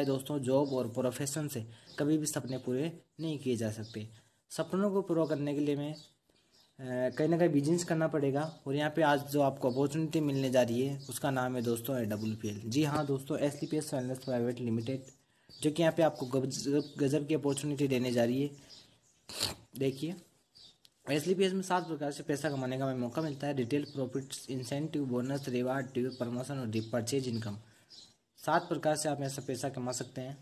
है दोस्तों जॉब और प्रोफेशन से कभी भी सपने पूरे नहीं किए जा सकते सपनों को पूरा करने के लिए मैं कहीं ना कहीं बिजनेस करना पड़ेगा और यहाँ पे आज जो आपको अपॉर्चुनिटी मिलने जा रही है उसका नाम है दोस्तों A W P L G हाँ दोस्तों S C P S wellness private limited जो कि यहाँ पे आपको गजब गजब की अपॉर्चुनिटी देने जा रही है देखिए एस डी पी एस में सात प्रकार से पैसा कमाने का मौका मिलता है retail profits incentive bonus reward due promotion और परचेज इनकम सात प्रकार से आप ऐसा पैसा कमा सकते हैं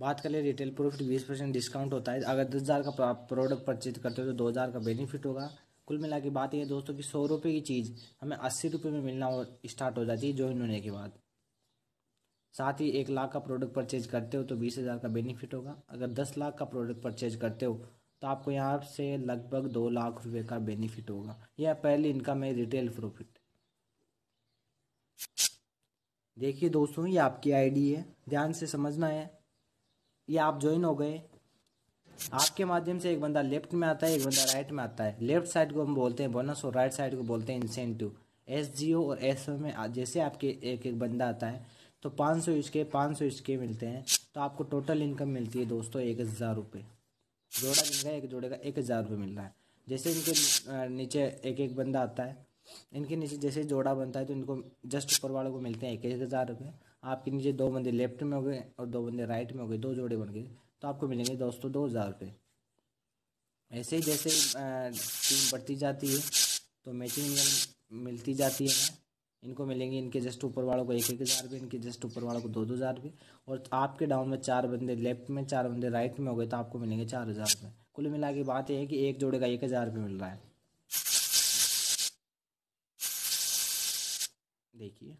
बात कर ले रिटेल प्रॉफिट बीस परसेंट डिस्काउंट होता है अगर दस हज़ार का प्रोडक्ट परचेज करते हो तो दो हज़ार का बेनिफिट होगा कुल मिला के बात यह दोस्तों कि सौ रुपये की चीज़ हमें अस्सी रुपये में मिलना स्टार्ट हो जाती है ज्वाइन होने के बाद साथ ही एक लाख का प्रोडक्ट परचेज करते हो तो बीस हज़ार का बेनिफिट होगा अगर दस लाख का प्रोडक्ट परचेज करते हो तो आपको यहाँ से लगभग दो लाख रुपए का बेनिफिट होगा यह पहली इनकम है रिटेल प्रॉफिट देखिए दोस्तों ये आपकी आईडी है ध्यान से समझना है ये आप ज्वाइन हो गए आपके माध्यम से एक बंदा लेफ्ट में आता है एक बंदा राइट में आता है लेफ्ट साइड को हम बोलते हैं बोनस और राइट साइड को बोलते हैं इंसेंटिव एस जी ओ और एस ओ में जैसे आपके एक एक बंदा आता है तो पाँच सौ इसके पाँच सौ इसके मिलते हैं तो आपको टोटल इनकम मिलती है दोस्तों एक हज़ार रुपये जोड़ा मिल रहा है एक जोड़े का एक हज़ार रुपये मिल रहा है जैसे इनके नीचे एक एक बंदा आता है इनके नीचे जैसे जोड़ा बनता है तो इनको जस्ट ऊपर वालों को मिलते हैं एक एक हज़ार रुपये आपके नीचे दो बंदे लेफ्ट में हो गए और दो बंदे राइट में हो गए दो जोड़े बन गए तो आपको मिलेंगे दोस्तों दो हज़ार रुपये ऐसे ही जैसे टीम बढ़ती जाती है तो मैचिंग मिलती जाती है इनको मिलेंगे इनके जस्ट ऊपर वालों को एक एक हज़ार रुपये इनके जस्ट ऊपर वालों को दो दो हज़ार रुपये और आपके डाउन में चार बंदे लेफ्ट में चार बंदे राइट में हो गए तो आपको मिलेंगे चार हज़ार रुपये कुल मिला के बात यह है कि एक जोड़े का एक हज़ार रुपये मिल रहा है देखिए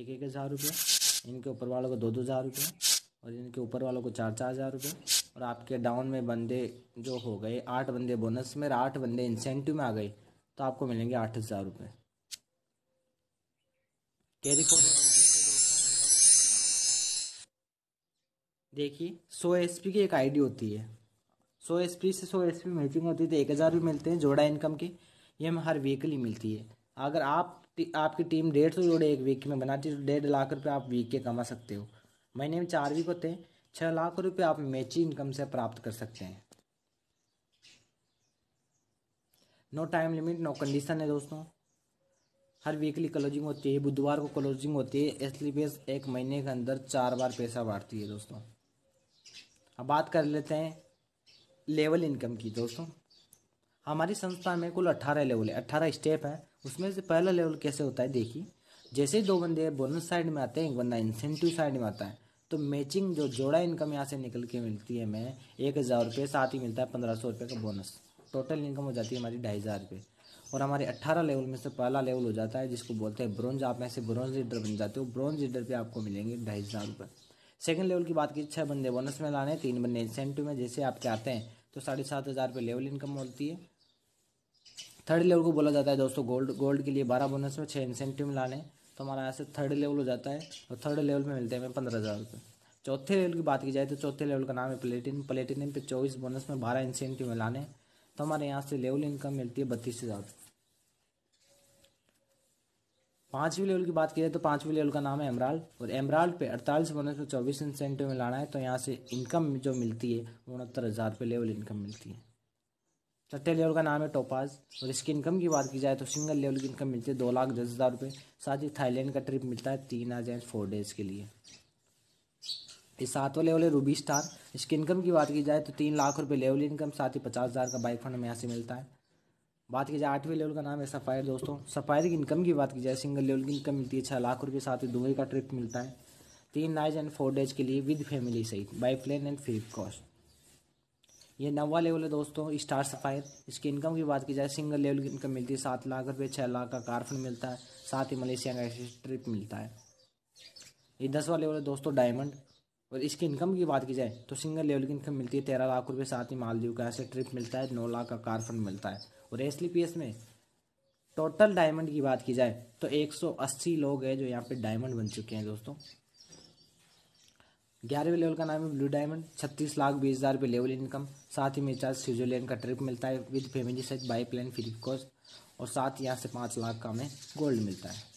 एक एक हज़ार रुपये इनके ऊपर वालों को दो दो हज़ार रुपये और इनके ऊपर वालों को चार चार हज़ार रुपये और आपके डाउन में बंदे जो हो गए आठ बंदे बोनस में और आठ बंदे इंसेंटिव में आ गए तो आपको मिलेंगे आठ हज़ार रुपये कैरी फॉरवर्ड देखिए सौ एस पी की एक आईडी होती है सौ एस पी से सौ एस पी मैचिंग होती है तो एक हज़ार भी मिलते हैं जोड़ा इनकम के ये हमें हर वीकली मिलती है अगर आप आपकी टीम डेढ़ सौ जोड़े एक वीक में बनाती है तो डेढ़ लाख रुपये आप वीक के कमा सकते हो महीने में चार वीक होते हैं छः लाख रुपये आप मैचिंग इनकम से प्राप्त कर सकते हैं no time limit no condition है दोस्तों हर वीकली क्लोजिंग होती है बुधवार को क्लोजिंग होती है इसलिए बेस एक महीने के अंदर चार बार पैसा बांटती है दोस्तों अब बात कर लेते हैं लेवल इनकम की दोस्तों हमारी संस्था में कुल अट्ठारह लेवल है अट्ठारह स्टेप है उसमें से पहला लेवल कैसे होता है देखिए जैसे ही दो बंदे बोनस साइड में आते हैं एक बंदा इंसेंटिव साइड में आता है तो मैचिंग जो जोड़ा इनकम यहाँ से निकल के मिलती है हमें एक हज़ार रुपये साथ ही मिलता है पंद्रह सौ रुपये का बोनस टोटल इनकम हो जाती है हमारी ढाई हज़ार रुपये और हमारे 18 लेवल में से पहला लेवल हो जाता है जिसको बोलते हैं ब्रॉन्ज आप में से ब्रॉन्ज लीडर बन जाते हो ब्रॉन्ज लीडर पे आपको मिलेंगे ढाई हज़ार रुपये सेकेंड लेवल की बात की छः बंदे बोनस में लाने तीन बंदे इंसेंटिव में जैसे आपके आते हैं तो साढ़े सात हज़ार रुपये लेवल इनकम होती है थर्ड लेवल को बोला जाता है दोस्तों गोल्ड गोल्ड के लिए बारह बोनस में छः इंसेंटिव में लाने तो हमारा यहाँ से थर्ड लेवल हो जाता है और थर्ड लेवल में मिलते हैं पंद्रह हज़ार रुपये चौथे लेवल की बात की जाए तो चौथे लेवल का नाम है प्लेटिन प्लेटिन पे चौबीस बोनस में बारह इंसेंटिव में लाने तो हमारे यहाँ से लेवल इनकम मिलती है बत्तीस हज़ार पाँचवीं लेवल की बात की जाए तो पाँचवीं लेवल का नाम है एमराल्ड और एमराल्ड पे अड़तालीस बोनस तो सौ चौबीस इंसेंटिव में लाना है तो यहाँ से इनकम जो मिलती है उनहत्तर हज़ार रुपये लेवल इनकम मिलती है छठे लेवल का नाम है टोपाज और इसकी इनकम की बात की जाए तो सिंगल लेवल की इनकम मिलती है दो लाख दस हज़ार रुपये साथ ही थाईलैंड का ट्रिप मिलता है तीन आजेंट फोर डेज़ के लिए ये सातवा लेवल है रूबी स्टार इसकी इनकम की बात की जाए तो तीन लाख रुपये लेवल इनकम साथ ही पचास हज़ार का बाइक फंड हमें यहाँ से मिलता है बात की जाए आठवें लेवल का नाम है सफ़ायर दोस्तों सफ़ायर की इनकम की बात की जाए सिंगल लेवल की इनकम मिलती है छः लाख रुपये साथ ही दुबई का ट्रिप मिलता है तीन नाइज एंड फोर डेज के लिए विद फैमिली सहित by plane and free cost ये नवा लेवल है दोस्तों स्टार सफ़ायर इसकी इनकम की बात की जाए सिंगल लेवल की इनकम मिलती है सात लाख रुपये छः लाख का कार फंड मिलता है साथ ही मलेशिया का ट्रिप मिलता है ये दसवा लेवल है दोस्तों डायमंड और इसकी इनकम की बात की जाए तो सिंगल लेवल की इनकम मिलती है तेरह लाख रुपये साथ ही मालदीव का ऐसे ट्रिप मिलता है नौ लाख का कार फंड मिलता है और एस में टोटल डायमंड की बात की जाए तो 180 लोग हैं जो यहाँ पे डायमंड बन चुके हैं दोस्तों ग्यारहवें लेवल का नाम है ब्लू डायमंड छत्तीस लाख बीस हज़ार रुपये लेवल इनकम साथ ही मेरे चार्ज स्विट्जरलैंड का ट्रिप मिलता है विद फैमिली सेट बाई प्लेन फ्री कॉस्ट और साथ यहाँ से पाँच लाख का हमें गोल्ड मिलता है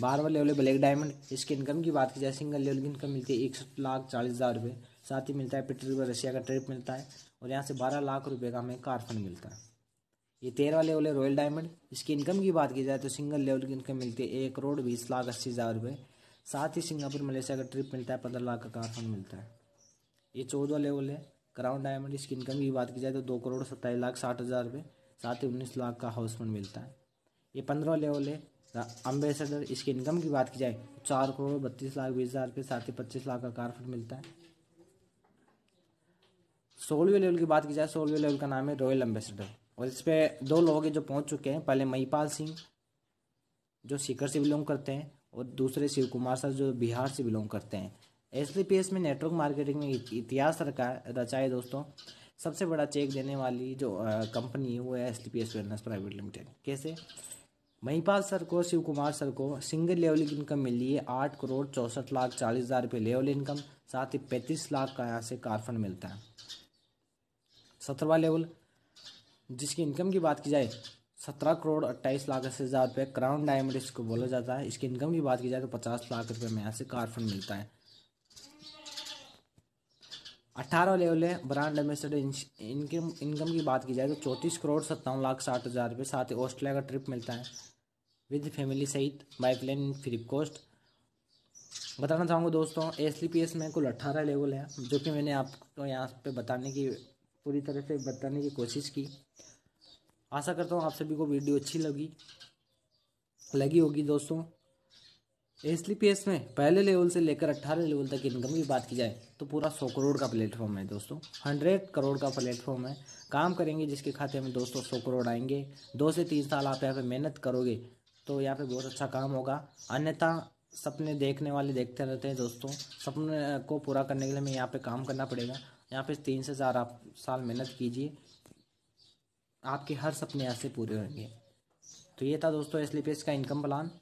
बारवा लेवल ब्लैक डायमंड इसके इनकम की बात की जाए सिंगल लेवल की इनकम मिलती है एक लाख चालीस हज़ार रुपये साथ ही मिलता है पेट्रोल पर रशिया का ट्रिप मिलता है और यहाँ से बारह लाख रुपये का हमें कारफंड मिलता है ये तेरह लेवल है रॉयल डायमंड इसकी इनकम की बात की जाए तो सिंगल लेवल की इनकम मिलती है एक करोड़ बीस लाख अस्सी हज़ार रुपये साथ ही सिंगापुर मलेशिया का ट्रिप मिलता है पंद्रह लाख का कारफंड मिलता है ये चौदह लेवल है क्राउन डायमंड इसकी इनकम की बात की जाए तो दो करोड़ सत्ताईस लाख साठ हज़ार रुपये साथ ही उन्नीस लाख का हाउस फंड मिलता है ये पंद्रह लेवल है अम्बेसडर इसकी इनकम की बात की जाए तो चार करोड़ बत्तीस लाख बीस हज़ार रुपये साथ ही पच्चीस लाख का कारफिट मिलता है सोलहवें लेवल की बात की जाए सोलहवें लेवल का नाम है रॉयल एम्बेसडर और इस पर दो लोग हैं जो पहुंच चुके हैं पहले महिपाल सिंह जो सीकर से बिलोंग करते हैं और दूसरे शिव कुमार सर जो बिहार से बिलोंग करते हैं एस में नेटवर्क मार्केटिंग में इतिहास रखा रचा है दोस्तों सबसे बड़ा चेक देने वाली जो कंपनी है वो है S T P S private limited कैसे महिपाल सर को शिव कुमार सर को सिंगल लेवल की इनकम मिली है आठ करोड़ चौंसठ लाख चालीस हज़ार रुपये लेवल इनकम साथ ही पैंतीस लाख का यहाँ से कार फंड मिलता है सत्रहवा लेवल जिसकी इनकम की बात की जाए सत्रह करोड़ अट्ठाईस लाख अस्सी हज़ार रुपये क्राउन डायमंड इसको बोला जाता है इसकी इनकम की बात की जाए तो पचास लाख रुपये में यहाँ से कार फंड मिलता है अट्ठारह लेवल है ब्रांड एम्बेसडर इनकम इनकम की बात की जाए तो चौंतीस करोड़ सत्तावन लाख साठ हज़ार रुपये साथ ही ऑस्ट्रेलिया का ट्रिप मिलता है विद फैमिली सहित बाई प्लेन फ्री कॉस्ट बताना चाहूँगा दोस्तों एस ली पी एस में कुल अट्ठारह लेवल है जो कि मैंने आपको यहाँ पे बताने की पूरी तरह से बताने की कोशिश की आशा करता हूँ आप सभी को वीडियो अच्छी लगी लगी होगी दोस्तों एस एस में पहले लेवल से लेकर अट्ठारह लेवल तक इनकम की बात की जाए तो पूरा सौ करोड़ का प्लेटफॉर्म है दोस्तों हंड्रेड करोड़ का प्लेटफॉर्म है काम करेंगे जिसके खाते में दोस्तों सौ करोड़ आएंगे दो से तीन साल आप यहाँ पे मेहनत करोगे तो यहाँ पे बहुत अच्छा काम होगा अन्यथा सपने देखने वाले देखते रहते हैं दोस्तों सपने को पूरा करने के लिए हमें यहाँ पर काम करना पड़ेगा यहाँ पर तीन से चार आप साल मेहनत कीजिए आपके हर सपने यहाँ से पूरे होंगे तो ये था दोस्तों एस का इनकम प्लान